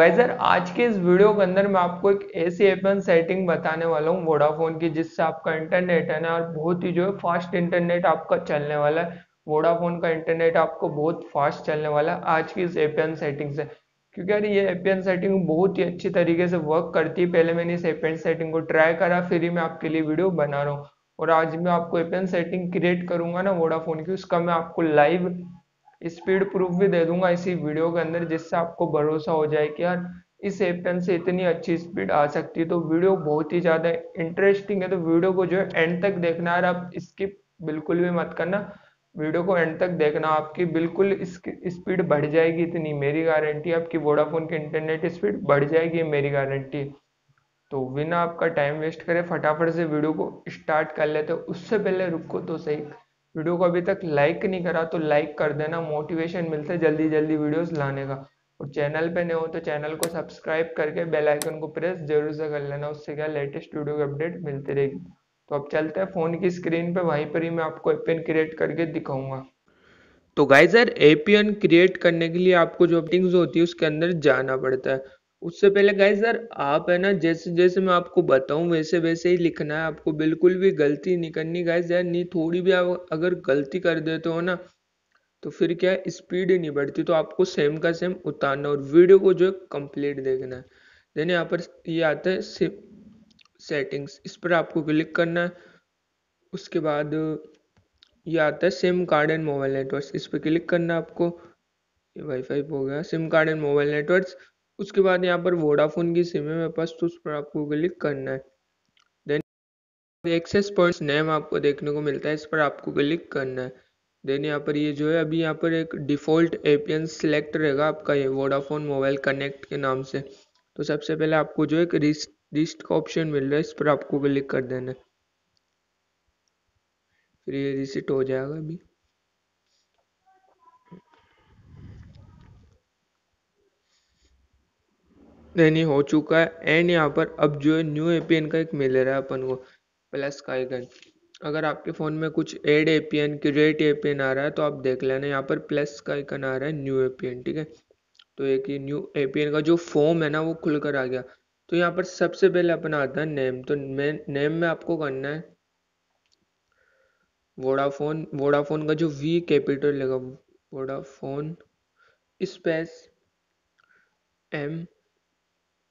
geyser आज के इस वीडियो के अंदर मैं आपको एक ऐसी एपन सेटिंग बताने वाला हूँ वोडाफोन की जिससे आपका इंटरनेट है ना और बहुत ही जो है फास्ट इंटरनेट आपका चलने वाला है वोडाफोन का इंटरनेट आपको बहुत फास्ट चलने वाला है आज की इस एपियन सेटिंग से क्योंकि यार ये एपियन सेटिंग बहुत ही अच्छी तरीके से वर्क करती है पहले मैंने इस एपियन सेटिंग को ट्राई करा फिर ही मैं आपके लिए वीडियो बना रहा हूँ और आज मैं आपको एपियन सेटिंग क्रिएट करूंगा ना वोडाफोन की उसका मैं आपको लाइव स्पीड प्रूफ भी दे दूंगा इसी वीडियो के अंदर जिससे आपको भरोसा हो जाए कि यार इस एप से इतनी अच्छी स्पीड आ सकती है तो वीडियो बहुत ही ज़्यादा इंटरेस्टिंग है तो वीडियो को जो है एंड तक देखना है आप स्किप बिल्कुल भी मत करना वीडियो को एंड तक देखना आपकी बिल्कुल स्पीड बढ़ जाएगी इतनी मेरी गारंटी आपकी वोडाफोन की इंटरनेट स्पीड बढ़ जाएगी मेरी गारंटी तो बिना आपका टाइम वेस्ट करे फटाफट से वीडियो को स्टार्ट कर लेते उससे पहले रुको तो सही वीडियो को अभी तक लाइक नहीं करा तो लाइक कर देना मोटिवेशन मिलता है जल्दी जल्दी वीडियोस लाने का और चैनल पे नए हो तो चैनल को सब्सक्राइब करके बेल आइकन को प्रेस जरूर से कर लेना उससे क्या लेटेस्ट वीडियो की अपडेट मिलती रहेगी तो अब चलते हैं फ़ोन की स्क्रीन पे वहीं पर ही मैं आपको एपियन क्रिएट करके दिखाऊंगा तो गाइजर एपीएन एपियन क्रिएट करने के लिए आपको जो अपडिंग होती है उसके अंदर जाना पड़ता है उससे पहले गाय सर आप है ना जैसे जैसे मैं आपको बताऊं वैसे वैसे ही लिखना है आपको बिल्कुल भी गलती नहीं करनी गाय सर नहीं थोड़ी भी आप अगर गलती कर देते हो ना तो फिर क्या स्पीड ही नहीं बढ़ती तो आपको सेम का सेम उतारना और वीडियो को जो है कंप्लीट देखना है देन यहाँ पर ये आता है सेटिंग्स इस पर आपको क्लिक करना है उसके बाद ये आता है SIM card and mobile network इस पर क्लिक करना है आपको वाईफाई हो गया SIM card and mobile network उसके बाद यहाँ पर वोडाफोन की सिम है मेरे पास तो उस पर आपको क्लिक करना है देन एक्सेस पर्स नेम आपको देखने को मिलता है इस पर आपको क्लिक करना है देन यहाँ पर ये जो है अभी यहाँ पर एक डिफ़ॉल्ट एपियन सेलेक्ट रहेगा आपका ये वोडाफोन मोबाइल कनेक्ट के नाम से तो सबसे पहले आपको जो एक रिस्ट रिस्ट का ऑप्शन मिल रहा है इस पर आपको क्लिक कर देना है फिर ये रिसिट हो जाएगा अभी रेनी हो चुका है एंड यहाँ पर अब जो है न्यू एपीएन का एक मिल रहा है अपन को प्लस का आइकन अगर आपके फ़ोन में कुछ एड एपीएन क्यूरेट एपीएन आ रहा है तो आप देख लेना यहाँ पर प्लस का आइकन आ रहा है न्यू एपीएन ठीक है तो एक ये न्यू एपीएन का जो फॉर्म है ना वो खुल कर आ गया तो यहाँ पर सबसे पहले अपना आता है नेम तो मैं नेम में आपको करना है वोडाफोन वोडाफोन का जो वी कैपिटल लगा Vodafone space M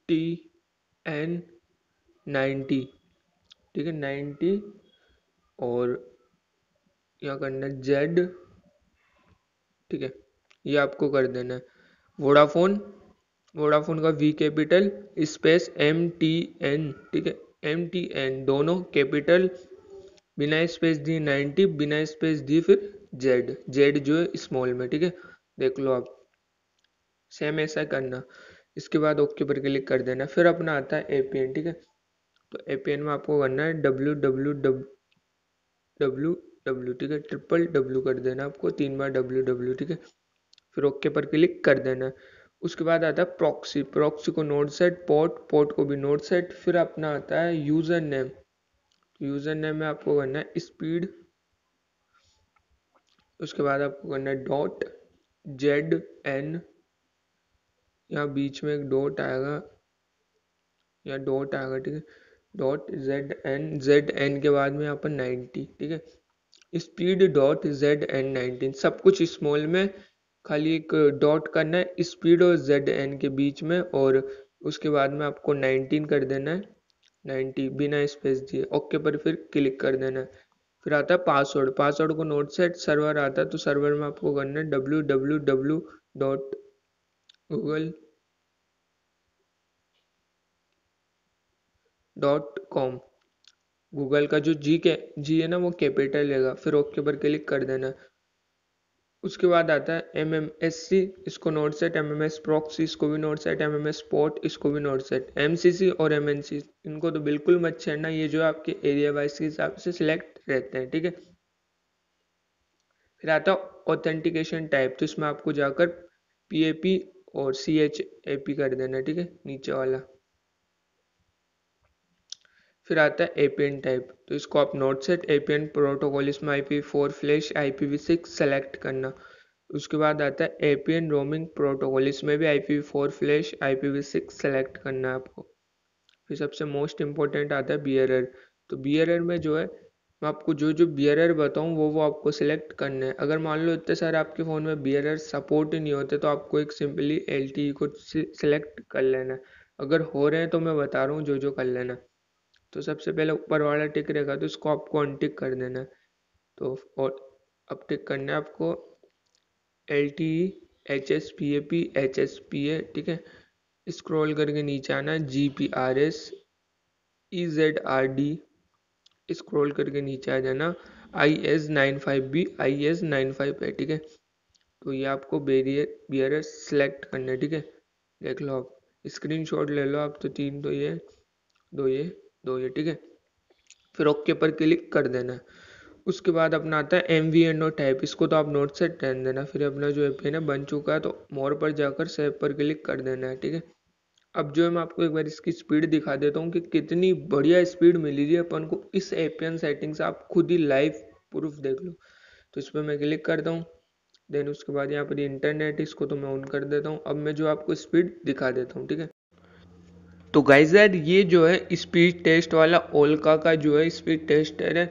T N ninety ठीक है नाइन्टी और यहाँ करना है जेड ठीक है ये आपको कर देना है वोडाफोन वोडाफोन का V capital space M T N ठीक है एम टी एन दोनों कैपिटल बिना स्पेस दी नाइन्टी बिना स्पेस दी फिर जेड जेड जो है स्मॉल में ठीक है देख लो आप सेम ऐसा करना इसके बाद ओके पर क्लिक कर देना फिर अपना आता है ए ठीक है तो ए में आपको करना है डब्ल्यू डब्ल्यू डब्ल्यू डब्ल्यू ठीक है ट्रिपल डब्ल्यू कर देना आपको तीन बार डब्ल्यू डब्ल्यू ठीक है फिर ओके पर क्लिक कर देना उसके बाद आता है प्रॉक्सी प्रॉक्सी को नोट सेट पोर्ट पोर्ट को भी नोट सेट फिर अपना आता है यूज़र नेम यूज़र नेम में आपको करना है स्पीड उसके बाद आपको करना है डॉट जेड एन या बीच में एक डॉट आएगा या डॉट आएगा ठीक है dot Z N Z N के बाद में यहाँ पर नाइन्टी ठीक है speed dot Z N nineteen सब कुछ स्मॉल में खाली एक डॉट करना है स्पीड और जेड एन के बीच में और उसके बाद में आपको नाइनटीन कर देना है नाइनटी बिना स्पेस दिए ओके पर फिर क्लिक कर देना है फिर आता है पासवर्ड पासवर्ड को नोट सेट सर्वर आता है तो सर्वर में आपको करना है W W W dot Google dot com Google का जो जी के जी है ना वो कैपिटल लेगा फिर ओके पर क्लिक कर देना उसके बाद आता है एम एम एस सी इसको not set M M S proxy इसको भी not set M M S स्पॉट इसको भी not set M C C और एम एन सी इनको तो बिल्कुल मत छेड़ना ये जो आपके एरिया वाइज के हिसाब से सिलेक्ट रहते हैं ठीक है फिर आता है ऑथेंटिकेशन टाइप तो इसमें आपको जाकर पी ए पी और सी एच ए पी कर देना ठीक है नीचे वाला फिर आता है एपीएन टाइप तो इसको आप नोट सेट एपीएन प्रोटोकॉल इसमें I P four slash I P V six select करना उसके बाद आता है एपीएन रोमिंग प्रोटोकॉल इसमें भी I P four slash I P V six select करना है आपको फिर सबसे मोस्ट इंपॉर्टेंट आता है बी तो बी में जो है मैं आपको जो जो बियरर बताऊँ वो वो आपको सेलेक्ट करना है अगर मान लो इतने सारे आपके फ़ोन में बियरर सपोर्ट ही नहीं होते तो आपको एक सिंपली एल टी को सिलेक्ट कर लेना है अगर हो रहे हैं तो मैं बता रहा हूँ जो जो कर लेना है तो सबसे पहले ऊपर वाला टिक रहेगा तो इसको आपको अनटिक कर देना है तो और अब टिक करना है आपको L T E H S P A P H S P A ठीक है स्क्रॉल करके नीचे आना G P R S E Z R D scroll करके नीचे आ जाना I S nine five B I S nine five है ठीक है तो ये आपको बेरियर बियर सेलेक्ट करना है ठीक है देख लो आप स्क्रीन ले लो आप तो तीन तो ये दो ये दो ये ठीक है फिर ओके पर क्लिक कर देना है उसके बाद अपना आता है M V and note type इसको तो आप नोट से टहन देना फिर अपना जो एप है ना बन चुका है तो मोर पर जाकर सेव पर क्लिक कर देना है ठीक है अब जो है मैं आपको एक बार इसकी स्पीड दिखा देता हूँ कि कितनी बढ़िया स्पीड मिली रही है अपन को इस एपियन सेटिंग से आप खुद ही लाइव प्रूफ देख लो तो इस पर मैं क्लिक करता हूँ देन उसके बाद यहाँ पर इंटरनेट इसको तो मैं ऑन कर देता हूँ अब मैं जो आपको स्पीड दिखा देता हूँ ठीक है तो गाइजर ये जो है स्पीड टेस्ट वाला ओलका का जो है स्पीड टेस्टर है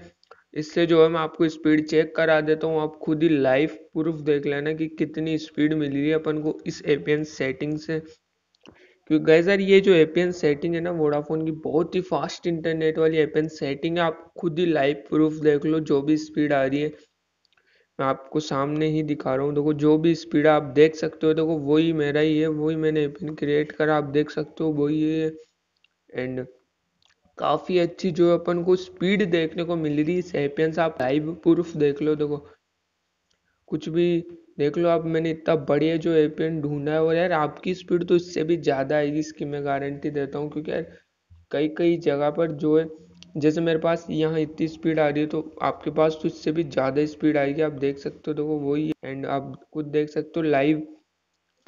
इससे जो है मैं आपको स्पीड चेक करा देता हूँ आप खुद ही लाइव प्रूफ देख लेना कि कितनी स्पीड मिली है अपन को इस एपियन सेटिंग से क्योंकि गैस यार ये जो एपियन सेटिंग है ना वोडाफोन की बहुत ही फास्ट इंटरनेट वाली एपियन सेटिंग है आप खुद ही लाइव प्रूफ देख लो जो भी स्पीड आ रही है मैं आपको सामने ही दिखा रहा हूँ देखो जो भी स्पीड आप देख सकते हो देखो वही मेरा ही है वही मैंने पिन क्रिएट करा आप देख सकते हो वही है एंड काफ़ी अच्छी जो अपन को स्पीड देखने को मिल रही है सेपियंस आप लाइव प्रूफ देख लो देखो कुछ भी देख लो आप मैंने इतना बढ़िया जो एपीएन ढूंढा है और यार आपकी स्पीड तो इससे भी ज़्यादा आएगी इसकी मैं गारंटी देता हूँ क्योंकि यार कई कई जगह पर जो है जैसे मेरे पास यहाँ इतनी स्पीड आ रही है तो आपके पास तो इससे भी ज़्यादा स्पीड आएगी आप देख सकते हो देखो वही एंड आप खुद देख सकते हो लाइव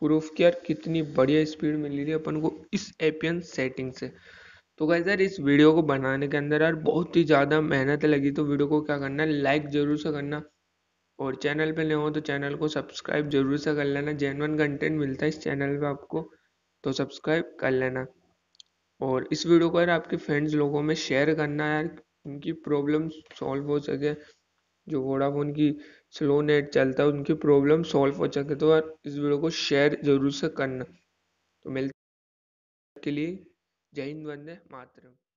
प्रूफ की यार कितनी बढ़िया स्पीड मिल रही है अपन को इस एपियन सेटिंग से तो कहते यार इस वीडियो को बनाने के अंदर यार बहुत ही ज़्यादा मेहनत लगी तो वीडियो को क्या करना है लाइक ज़रूर से करना और चैनल पे नए हो तो चैनल को सब्सक्राइब जरूर से कर लेना जेनवन कंटेंट मिलता है इस चैनल पे आपको तो सब्सक्राइब कर लेना और इस वीडियो को यार आपके फ्रेंड्स लोगों में शेयर करना यार उनकी प्रॉब्लम सॉल्व हो सके जो वोडाफोन की स्लो नेट चलता है उनकी प्रॉब्लम सॉल्व हो सके तो यार इस वीडियो को शेयर जरूर से करना तो मिलते के लिए जय हिंद वंदे मातरम